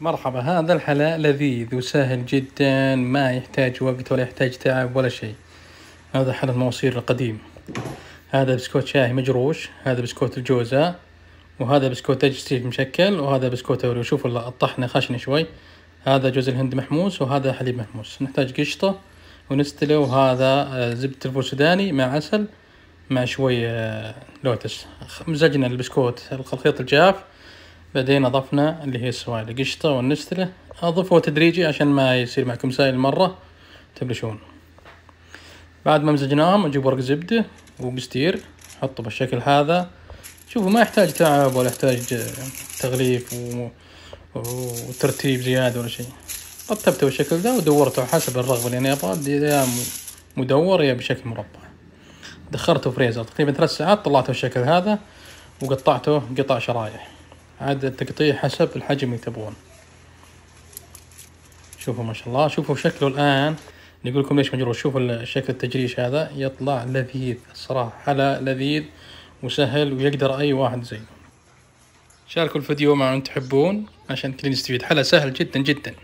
مرحبا هذا الحلا لذيذ وسهل جدا ما يحتاج وقت ولا يحتاج تعب ولا شيء هذا حلا المواصير القديم هذا بسكوت شاهي مجروش هذا بسكوت الجوزة وهذا بسكوت دجستيف مشكل وهذا بسكوت اوريو شوفوا الطحنة خشنة شوي هذا جوز الهند محموس وهذا حليب محموس نحتاج قشطة ونستله وهذا آه، زبدة الفول السوداني مع عسل مع شوي آه، لوتس مزجنا البسكوت الخليط الجاف بعدين أضفنا اللي هي السوائل القشطة والنستلة أضفوا تدريجي عشان ما يصير معكم سائل مرة تبلشون بعد ما مزجناهم نجيب ورق زبدة وقستير حطه بالشكل هذا شوفوا ما يحتاج تعب ولا يحتاج تغليف و... وترتيب زيادة ولا شيء رتبته بالشكل ذا ودورته حسب الرغبة اللي أنا أبغى يا مدور يا بشكل مربع دخرته فريزر تقريبا ثلاث ساعات طلعته بالشكل هذا وقطعته قطع شرايح عاد التقطيع حسب الحجم اللي تبغون شوفوا ما شاء الله شوفوا شكله الآن نقول لكم ليش مجرور شوفوا شكل التجريش هذا يطلع لذيذ الصراحة حلا لذيذ وسهل ويقدر أي واحد زيه شاركوا الفيديو مع من تحبون عشان كلنا نستفيد حلا سهل جدا جدا